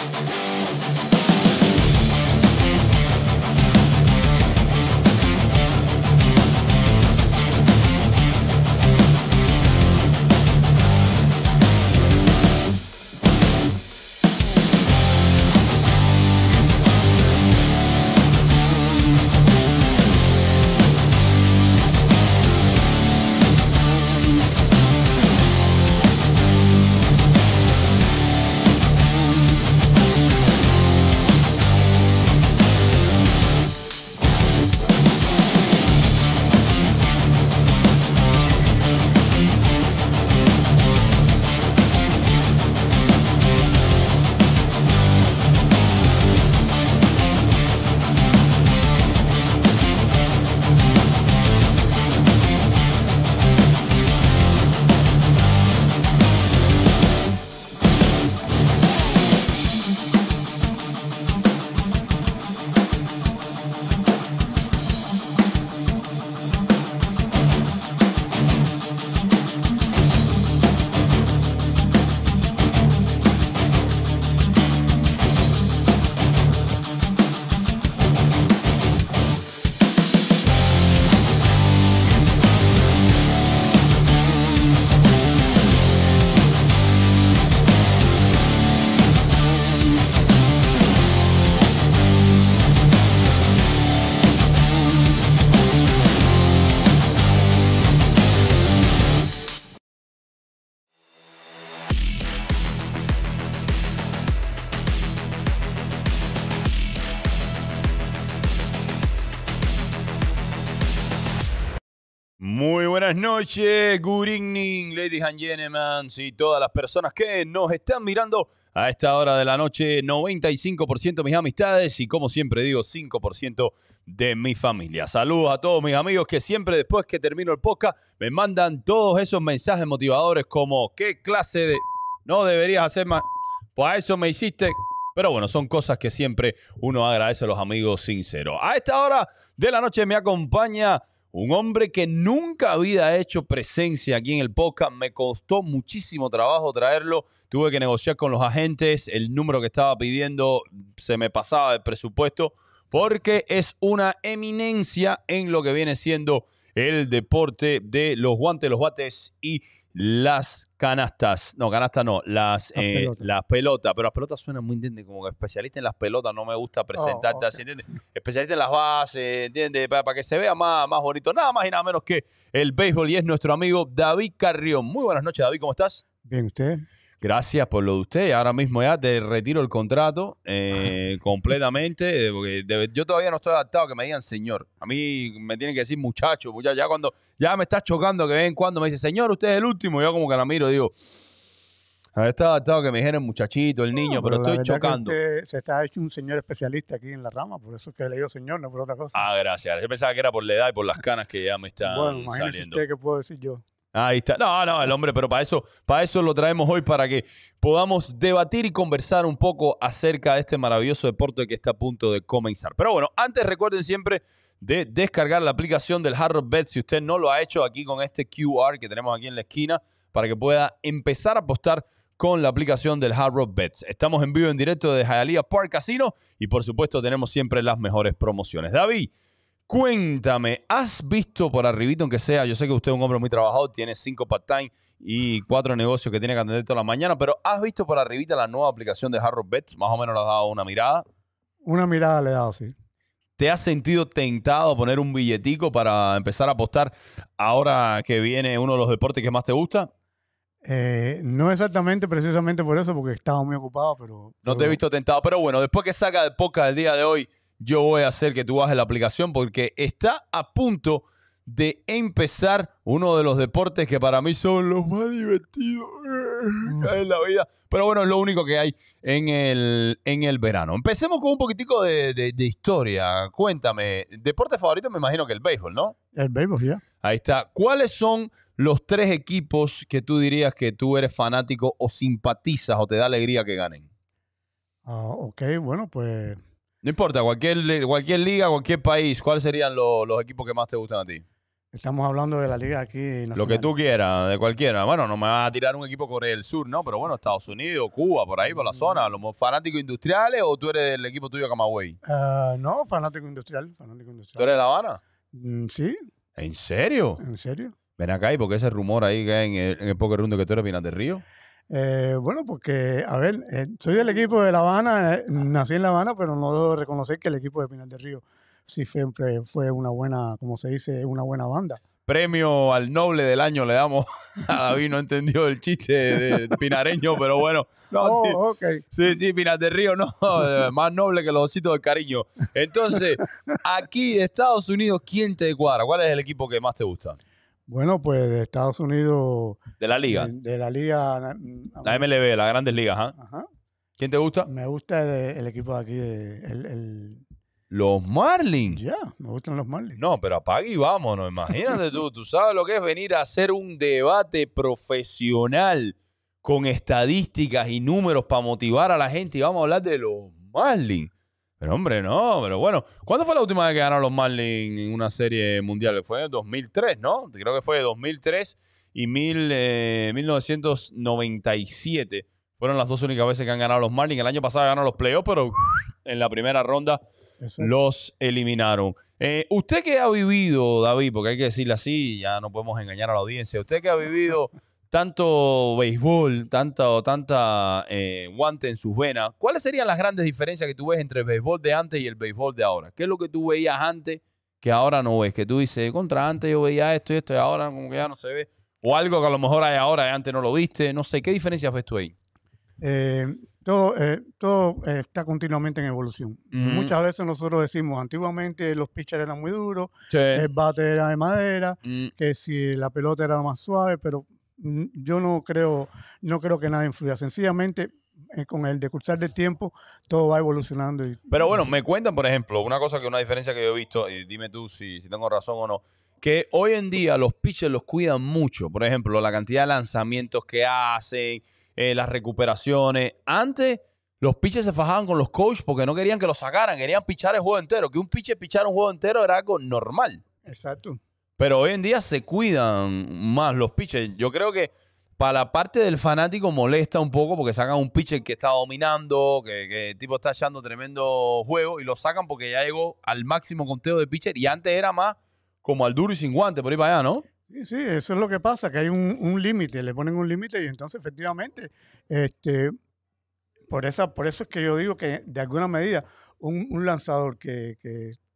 thank you Noche, noches, good evening, ladies and gentlemen, y todas las personas que nos están mirando a esta hora de la noche. 95% de mis amistades y, como siempre digo, 5% de mi familia. Saludos a todos mis amigos que siempre después que termino el podcast me mandan todos esos mensajes motivadores como ¿qué clase de... no deberías hacer más? Pues a eso me hiciste... Pero bueno, son cosas que siempre uno agradece a los amigos sinceros. A esta hora de la noche me acompaña un hombre que nunca había hecho presencia aquí en el podcast. Me costó muchísimo trabajo traerlo. Tuve que negociar con los agentes. El número que estaba pidiendo se me pasaba de presupuesto porque es una eminencia en lo que viene siendo el deporte de los guantes, los bates y las canastas, no, canastas no, las, eh, las, pelotas. pero las pelotas suenan muy, ¿entiendes? Como que especialista en las pelotas, no me gusta presentarte así, ¿entiendes? Oh, especialista en las bases, ¿entiendes? Para, que se vea más, más bonito, nada más y nada menos que el béisbol y es nuestro amigo David Carrión. Muy buenas noches, David, ¿cómo estás? Bien, ¿usted? gracias por lo de usted. Ahora mismo ya te retiro el contrato eh, completamente, eh, porque yo todavía no estoy adaptado a que me digan señor. A mí me tienen que decir muchacho, pues ya, cuando ya me está chocando que ven cuando me dice señor, usted es el último. Yo como que la miro digo, ah, está adaptado a que me el muchachito, el niño, pero, estoy chocando. Este se está hecho un señor especialista aquí en la rama, por eso es que le digo señor, no por otra cosa. Ah, gracias. Yo pensaba que era por la edad y por las canas que ya me están bueno, saliendo. Usted qué puedo decir yo. Ahí está. No, no, el hombre, pero para eso, para eso lo traemos hoy, para que podamos debatir y conversar un poco acerca de este maravilloso deporte que está a punto de comenzar. Pero bueno, antes recuerden siempre de descargar la aplicación del Hard Rock Bet. Si usted no lo ha hecho aquí con este QR que tenemos aquí en la esquina, para que pueda empezar a apostar con la aplicación del Hard Rock Bets. Estamos en vivo en directo de Hialeah Park Casino y por supuesto tenemos siempre las mejores promociones. David, Cuéntame, ¿has visto por arribito, aunque sea, yo sé que usted es un hombre muy trabajado, tiene cinco part-time y cuatro negocios que tiene que atender toda la mañana, pero ¿has visto por arribita la nueva aplicación de Harrow Bets? Más o menos le has dado una mirada. Una mirada le he dado, sí. ¿Te has sentido tentado a poner un billetico para empezar a apostar ahora que viene uno de los deportes que más te gusta? Eh, no exactamente, precisamente por eso, porque estaba muy ocupado, pero... No te he visto tentado, pero bueno, después que saca de poca el día de hoy yo voy a hacer que tú bajes la aplicación porque está a punto de empezar uno de los deportes que para mí son los más divertidos eh, en la vida. Pero bueno, es lo único que hay en el, en el verano. Empecemos con un poquitico de, historia. Cuéntame, deporte favorito me imagino que el béisbol, ¿no? El béisbol, ya. Ahí está. ¿Cuáles son los tres equipos que tú dirías que tú eres fanático o simpatizas o te da alegría que ganen? Ah, ok, bueno, pues no importa, cualquier, cualquier liga, cualquier país, ¿cuáles serían los equipos que más te gustan a ti? Estamos hablando de la liga aquí. Nacional. Lo que tú quieras, de cualquiera. Bueno, no me vas a tirar un equipo Corea del Sur, ¿no? Pero bueno, Estados Unidos, Cuba, por ahí, por la mm. zona. ¿Los fanáticos industriales o tú eres del equipo tuyo Camagüey? Ah, no, fanático industrial. ¿Tú eres de La Habana? Mm, sí, ¿En serio? en serio. Ven acá, ¿y porque ese rumor ahí que hay en el, en el Poker que tú eres de de Río? Eh, bueno, porque, a ver, eh, soy del equipo de La Habana, eh, nací en La Habana, pero no debo reconocer que el equipo de Pinal del Río sí siempre fue una buena, como se dice, una buena banda. Premio al noble del año le damos a ah, David, no entendió el chiste de pinareño, pero bueno. No, sí, sí, sí, Pinal del Río, no, más noble que los ositos de cariño. Entonces, aquí de Estados Unidos, ¿quién te cuadra? ¿Cuál es el equipo que más te gusta? Bueno, pues de Estados Unidos. De la liga. De, la liga. La MLB, las grandes ligas, Ajá. ¿Quién te gusta? Me gusta el, equipo de aquí, el, Los Marlins. Ya, me gustan los Marlins. No, pero apaga y vámonos. Imagínate tú, tú sabes lo que es venir a hacer un debate profesional con estadísticas y números para motivar a la gente y vamos a hablar de los Marlins. Pero hombre, no, pero bueno. ¿Cuándo fue la última vez que ganaron los Marlins en una serie mundial? Fue en 2003, ¿no? Creo que fue 2003 y 1997. Eh, Fueron las dos únicas veces que han ganado los Marlins. El año pasado ganaron los playoffs, pero en la primera ronda los eliminaron. Eh, usted que ha vivido, David, porque hay que decirle así, ya no podemos engañar a la audiencia. Usted que ha vivido tanto béisbol, tanta, tanta eh, guante en sus venas, ¿cuáles serían las grandes diferencias que tú ves entre el béisbol de antes y el béisbol de ahora? ¿Qué es lo que tú veías antes que ahora no ves? Que tú dices, contra antes yo veía esto y esto y ahora como que ya no se ve. O algo que a lo mejor hay ahora y antes no lo viste. No sé, ¿qué diferencias ves tú ahí? Eh, todo, eh, todo está continuamente en evolución. Muchas veces nosotros decimos, antiguamente los pitchers eran muy duros, el bate era de madera, mm. que si la pelota era más suave, pero yo no creo, no creo que nada influya. Sencillamente, eh, con el decursar del tiempo, todo va evolucionando. Pero bueno, me cuentan, por ejemplo, una cosa que una diferencia que yo he visto, y dime tú si, tengo razón o no, que hoy en día los pitchers los cuidan mucho. Por ejemplo, la cantidad de lanzamientos que hacen, eh, las recuperaciones. Antes los pitchers se fajaban con los coaches porque no querían que los sacaran, querían pichar el juego entero. Que un pitcher pichara un juego entero era algo normal. Exacto. Pero hoy en día se cuidan más los pitchers. Yo creo que para la parte del fanático molesta un poco porque sacan un pitcher que está dominando, que, el tipo está echando tremendo juego y lo sacan porque ya llegó al máximo conteo de pitcher y antes era más como al duro y sin guante por ahí para allá, ¿no? Sí, sí, eso es lo que pasa, que hay un, límite, le ponen un límite y entonces efectivamente, este, por, esa, por eso es que yo digo que de alguna medida un, lanzador que,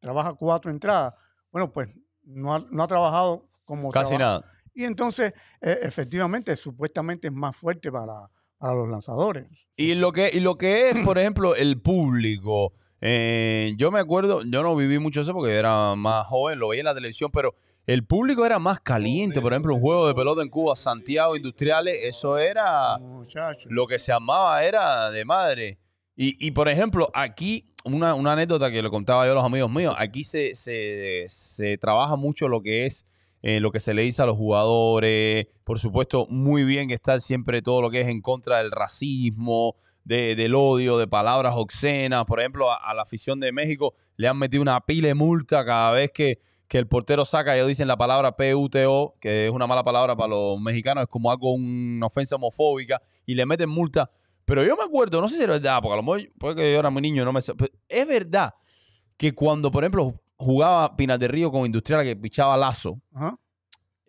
trabaja cuatro entradas, bueno, pues no ha, trabajado como Casi nada. Y entonces, e, efectivamente, supuestamente es más fuerte para, para, los lanzadores. Y lo, que, y lo que es, por ejemplo, el público. Eh, yo me acuerdo, yo no viví mucho eso porque era más joven, lo veía en la televisión, pero el público era más caliente. Por ejemplo, un juego de pelota en Cuba, Santiago Industriales, eso era lo que se amaba, era de madre. Y, y por ejemplo, aquí una, anécdota que le contaba yo a los amigos míos. Aquí se, se, trabaja mucho lo que es eh, lo que se le dice a los jugadores. Por supuesto, muy bien que siempre todo lo que es en contra del racismo, del odio, de palabras obscenas. Por ejemplo, a, la afición de México le han metido una pile multa cada vez que, que el portero saca. Ellos dicen la palabra PUTO, que es una mala palabra para los mexicanos, es como algo, una ofensa homofóbica, y le meten multa pero yo me acuerdo, no sé si era verdad, porque a lo mejor, porque yo era muy niño, no me. Es verdad que cuando, por ejemplo, jugaba Pinal de Río con Industrial, que pichaba Lazo, Ajá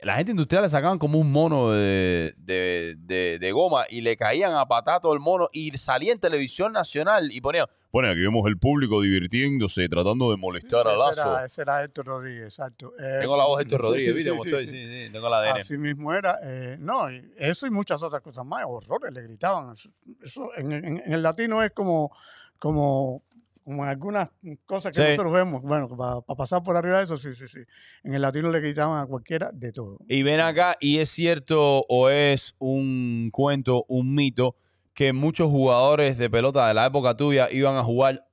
la gente industrial le sacaban como un mono de, de, de, goma y le caían a patato el mono y salía en televisión nacional y ponía, bueno, aquí vemos el público divirtiéndose, tratando de molestar a Lazo. Era, ese era, Héctor Rodríguez, exacto. Eh, tengo la voz de Héctor Rodríguez, sí, ¿viste? Sí, sí, sí, tengo la ADN. Así mismo era. Eh, no, eso y muchas otras cosas más, horrores, le gritaban. Eso, en, en, en el latino es como, como como en algunas mm, cosas que nosotros vemos. Bueno, para pasar por arriba de eso, sí, sí, sí. En el latino le quitaban a cualquiera de todo. Y ven acá, y es cierto o es un cuento, un mito, que muchos jugadores de pelota de la época tuya iban a jugar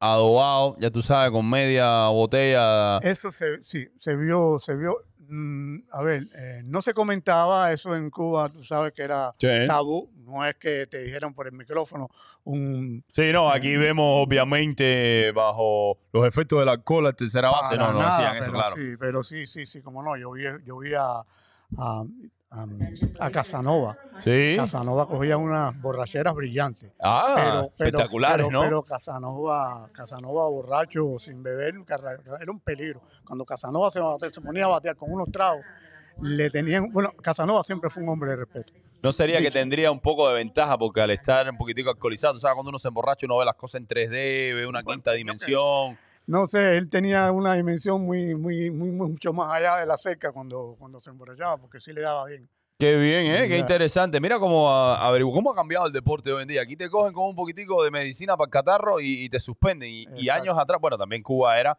adobado, ya tú sabes, con media botella. Eso sí, se vio, se vio Mm, a ver, eh, no se comentaba eso en Cuba, tú sabes que era tabú, no es que te dijeran por el micrófono un... Sí, no, aquí vemos obviamente bajo los efectos del alcohol la tercera base, no, no hacían eso, claro. Sí, pero sí, sí, sí, como no, yo vi, yo vi a a Casanova. Casanova cogía unas borracheras brillantes. Ah, espectaculares, pero, ¿no? Pero Casanova, Casanova borracho, sin beber, era un peligro. Cuando Casanova se, se ponía a batear con unos tragos, le tenían. Bueno, Casanova siempre fue un hombre de respeto. ¿No sería que tendría un poco de ventaja? Porque al estar un poquitico actualizado, o sea, cuando uno se emborracha, uno ve las cosas en 3D, ve una quinta dimensión no sé, él tenía una dimensión muy, muy, muy, mucho más allá de la cerca cuando, cuando se emborrachaba, porque sí le daba bien. Qué bien, ¿eh? qué interesante. Mira cómo, ah, cómo ha cambiado el deporte hoy en día. Aquí te cogen como un poquitico de medicina para el catarro y, te suspenden. Y, años atrás, bueno, también Cuba era,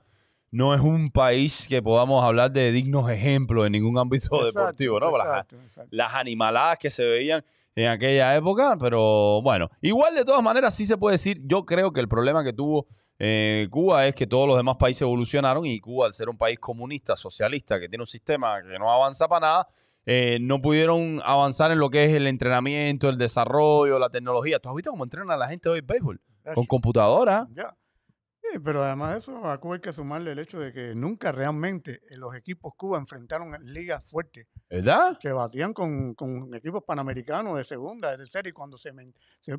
no es un país que podamos hablar de dignos ejemplos en ningún ámbito deportivo, ¿no? las, las animaladas que se veían en aquella época, pero bueno, igual de todas maneras sí se puede decir, yo creo que el problema que tuvo eh, Cuba es que todos los demás países evolucionaron y Cuba, al ser un país comunista, socialista, que tiene un sistema que no avanza para nada, eh, no pudieron avanzar en lo que es el entrenamiento, el desarrollo, la tecnología. ¿Tú has visto cómo entrenan a la gente hoy en béisbol? Con computadora pero además de eso, a Cuba hay que sumarle el hecho de que nunca realmente eh, los equipos Cuba enfrentaron ligas fuertes. ¿Verdad? Que batían con, con equipos panamericanos de segunda, de tercera, y cuando se,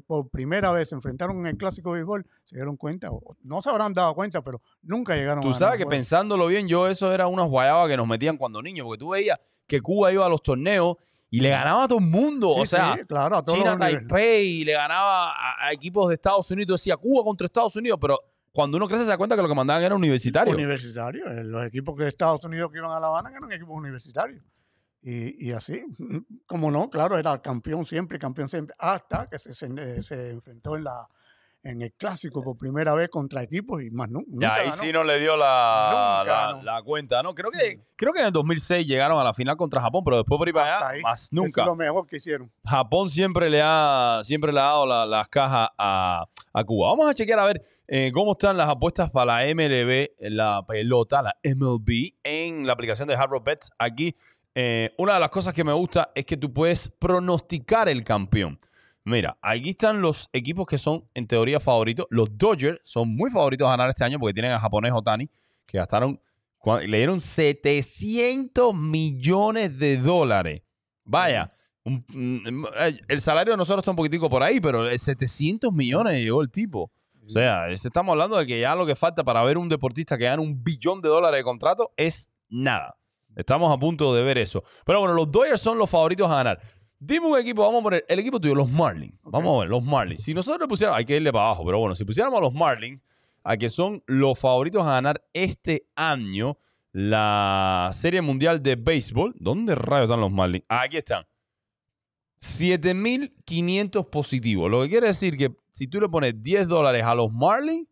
por primera vez se enfrentaron en el clásico de béisbol, se dieron cuenta, o, no se habrán dado cuenta, pero nunca llegaron Tú sabes que pensándolo bien, yo eso era una guayaba que nos metían cuando niños, porque tú veías que Cuba iba a los torneos y le ganaba a todo el mundo. o sea, claro, China, Taipei, y le ganaba a, equipos de Estados Unidos. Decía Cuba contra Estados Unidos, pero cuando uno crece se da cuenta que lo que mandaban era universitario. Universitario. Eh, los equipos de Estados Unidos que iban a La Habana eran equipos universitarios. Y, y así, como no, claro, era campeón siempre, campeón siempre, hasta que se eh, enfrentó en la en el clásico eh. por primera vez contra equipos y más nunca. ahí sí no le dio la, cuenta, ¿no? Creo que, mm. creo que en el 2006 llegaron a la final contra Japón, pero después por más nunca. Es lo mejor que hicieron. Japón siempre le ha, siempre le ha dado las cajas a, Cuba. Vamos a chequear a ver eh, cómo están las apuestas para la MLB, la pelota, la MLB, en la aplicación de Hard Rock Aquí, eh, una de las cosas que me gusta es que tú puedes pronosticar el campeón. Mira, aquí están los equipos que son en teoría favoritos. Los Dodgers son muy favoritos a ganar este año porque tienen a japonés Otani, que gastaron, le dieron 700 millones de dólares. Vaya, mm, mm, el salario de nosotros está un poquitico por ahí, pero 700 millones llegó el tipo. O sea, estamos hablando de que ya lo que falta para ver un deportista que gane un billón de dólares de contrato es nada. Estamos a punto de ver eso. Pero bueno, los Dodgers son los favoritos a ganar. Dime un equipo, vamos a poner el equipo tuyo, los Marlins. Vamos a ver, los Marlins. Si nosotros le pusiéramos, hay que irle para abajo, pero bueno, si pusiéramos a los Marlins, a que son los favoritos a ganar este año la Serie Mundial de Béisbol. ¿Dónde rayos están los Marlins? Ah, aquí están. 7.500 positivos. Lo que quiere decir que si tú le pones 10 dólares a los Marlins,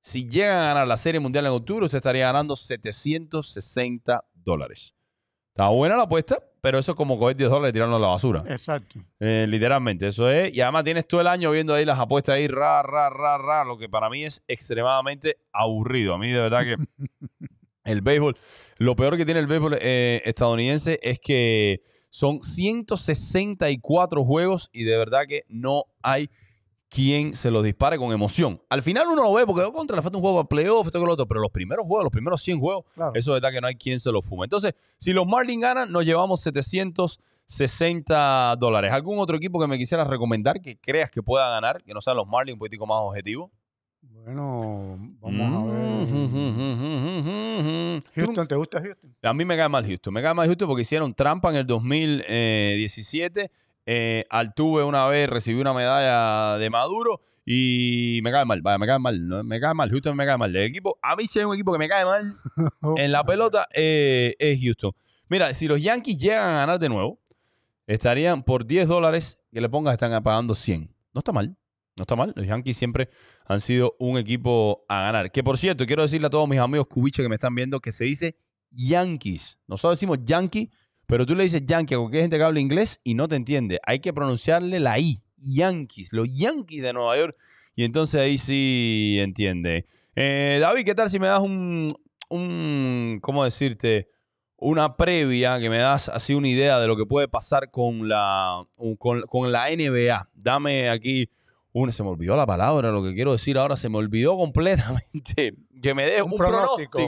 si llegan a ganar la Serie Mundial en octubre, usted estaría ganando 760 dólares. Está buena la apuesta pero eso es como coger 10 dólares y a la basura. Exacto. Eh, literalmente, eso es. Y además tienes todo el año viendo ahí las apuestas ahí, ra, ra, ra, ra, lo que para mí es extremadamente aburrido. A mí, de verdad que el béisbol, lo peor que tiene el béisbol eh, estadounidense es que son 164 juegos y de verdad que no hay quien se los dispare con emoción. Al final uno lo ve porque oh, contra le falta un juego a playoff, esto lo otro, pero los primeros juegos, los primeros 100 juegos, eso es verdad que no hay quien se lo fume. Entonces, si los Marlins ganan, nos llevamos 760 dólares. ¿Algún otro equipo que me quisieras recomendar que creas que pueda ganar, que no sean los Marlins, un poquito más objetivo? Bueno, vamos a ver. Mm-hmm. ¿te gusta Houston? A mí me cae mal Houston. Me cae mal Houston porque hicieron trampa en el 2017 eh, Altuve una vez recibí una medalla de Maduro y me cae mal, vaya, me cae mal, me cae mal, Houston me cae mal. El equipo, a mí si hay un equipo que me cae mal en la pelota eh, es Houston. Mira, si los Yankees llegan a ganar de nuevo, estarían por 10 dólares que le pongas, están pagando 100. No está mal, no está mal. Los Yankees siempre han sido un equipo a ganar. Que por cierto, quiero decirle a todos mis amigos cubichos que me están viendo que se dice Yankees. Nosotros decimos Yankees pero tú le dices yankee a cualquier gente que habla inglés y no te entiende. Hay que pronunciarle la I. Yankees, los Yankees de Nueva York. Y entonces ahí sí entiende. Eh, David, ¿qué tal si me das un, un, ¿cómo decirte? Una previa que me das así una idea de lo que puede pasar con la, con, la NBA. Dame aquí una, se me olvidó la palabra, lo que quiero decir ahora, se me olvidó completamente. Que me des un, Un pronóstico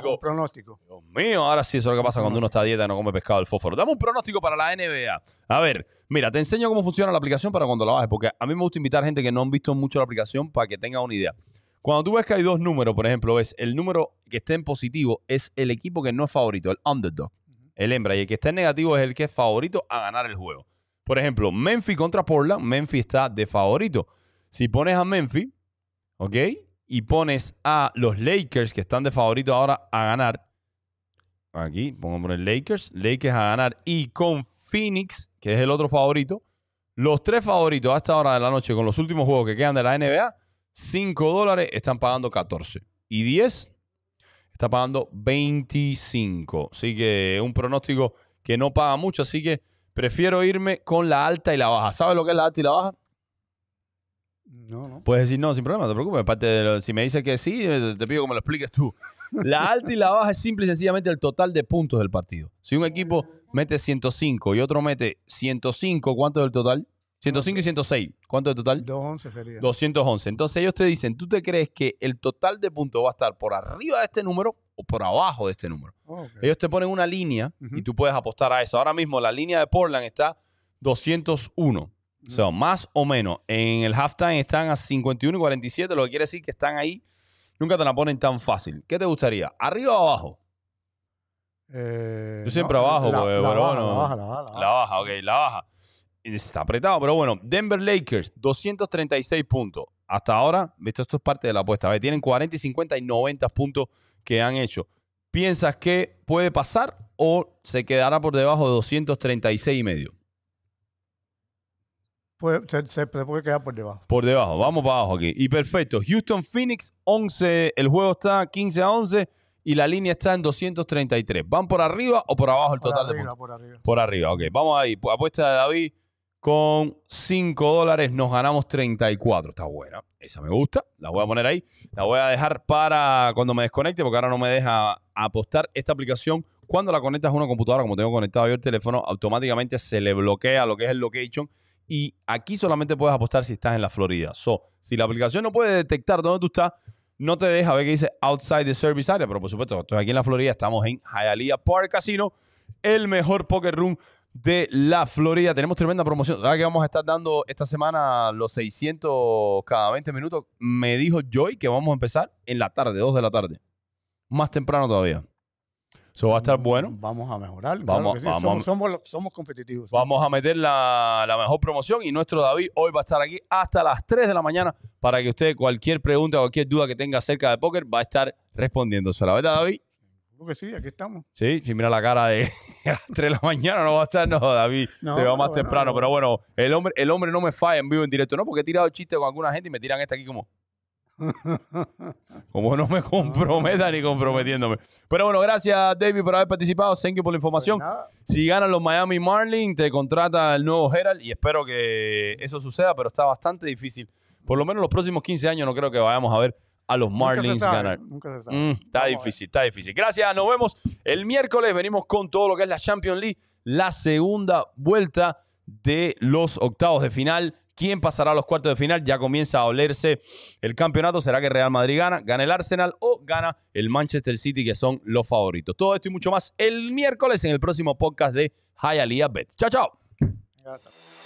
mío, ahora sí, eso es lo que pasa cuando uno está a dieta y no come pescado el fósforo. Dame un pronóstico para la NBA. A ver, mira, te enseño cómo funciona la aplicación para cuando la bajes, porque a mí me gusta invitar gente que no han visto mucho la aplicación para que tenga una idea. Cuando tú ves que hay dos números, por ejemplo, ves el número que esté en positivo es el equipo que no es favorito, el underdog, el hembra, y el que esté en negativo es el que es favorito a ganar el juego. Por ejemplo, Memphis contra Portland, Memphis está de favorito. Si pones a Memphis, ¿ok? Y pones a los Lakers que están de favorito ahora a ganar, Aquí, pongo por el Lakers. Lakers a ganar. Y con Phoenix, que es el otro favorito. Los tres favoritos hasta hora de la noche con los últimos juegos que quedan de la NBA, 5 dólares están pagando 14. Y 10 está pagando 25. Así que un pronóstico que no paga mucho. Así que prefiero irme con la alta y la baja. ¿Sabes lo que es la alta y la baja? No, Puedes decir no sin problema, no te preocupes. si me dices que sí, eh, te pido que me lo expliques tú. La alta y la baja es simple y sencillamente el total de puntos del partido. Si un equipo mete 105 y otro mete 105, ¿cuánto es el total? 105 y 106. ¿Cuánto es el total? 211 sería. 211. Entonces ellos te dicen, ¿tú te crees que el total de puntos va a estar por arriba de este número o por abajo de este número? Oh, ellos te ponen una línea y tú puedes apostar a eso. Ahora mismo la línea de Portland está 201. Mm. So, más o menos. En el halftime están a 51 y 47, lo que quiere decir que están ahí. Nunca te la ponen tan fácil. ¿Qué te gustaría? ¿Arriba o abajo? Eh, Yo siempre abajo, la, pues, baja, bueno. La baja, la baja, la ok, la baja. Está apretado, pero bueno. Denver Lakers, 236 puntos. Hasta ahora, viste esto es parte de la apuesta. Tienen 40 y 50 y 90 puntos que han hecho. ¿Piensas que puede pasar o se quedará por debajo de 236 y medio? se, puede quedar por debajo. Por debajo, vamos para abajo aquí. Y perfecto, Houston Phoenix 11, el juego está 15 a 11 y la línea está en 233. ¿Van por arriba o por abajo el total de puntos? Por arriba, por arriba. ok. Vamos ahí, apuesta de David con 5 dólares nos ganamos 34. Está buena, esa me gusta, la voy a poner ahí. La voy a dejar para cuando me desconecte porque ahora no me deja apostar esta aplicación cuando la conectas a una computadora, como tengo conectado yo el teléfono, automáticamente se le bloquea lo que es el location y aquí solamente puedes apostar si estás en la Florida. So, si la aplicación no puede detectar dónde tú estás, no te deja ver que dice outside the service area. Pero por supuesto, aquí en la Florida, estamos en Hialeah Park Casino, el mejor poker room de la Florida. Tenemos tremenda promoción. que vamos a estar dando esta semana los 600 cada 20 minutos? Me dijo Joy que vamos a empezar en la tarde, 2 de la tarde. Más temprano todavía. Eso va a estar bueno. Vamos a mejorar. Vamos, somos, somos, competitivos. Vamos a meter la, mejor promoción y nuestro David hoy va a estar aquí hasta las 3 de la mañana para que usted cualquier pregunta, cualquier duda que tenga acerca de póker va a estar respondiéndose. ¿La verdad, David? Creo que sí, aquí estamos. Sí, si mira la cara de a las 3 de la mañana no va a estar, no, David, se va más temprano. pero bueno, el hombre, el hombre no me falla en vivo, en directo, no, porque he tirado chistes con alguna gente y me tiran este aquí como, Como no me comprometa ni comprometiéndome. Pero bueno, gracias David por haber participado. Thank you por la información. si ganan los Miami Marlins, te contrata el nuevo Herald y espero que eso suceda, pero está bastante difícil. Por lo menos los próximos 15 años no creo que vayamos a ver a los Marlins ganar. Nunca se sabe. Mm, está difícil, está difícil. Gracias, nos vemos el miércoles. Venimos con todo lo que es la Champions League, la segunda vuelta de los octavos de final quién pasará a los cuartos de final. Ya comienza a olerse el campeonato. ¿Será que Real Madrid gana? ¿Gana el Arsenal o gana el Manchester City, que son los favoritos? Todo esto y mucho más el miércoles en el próximo podcast de Hialeah Bet. Chao, chao.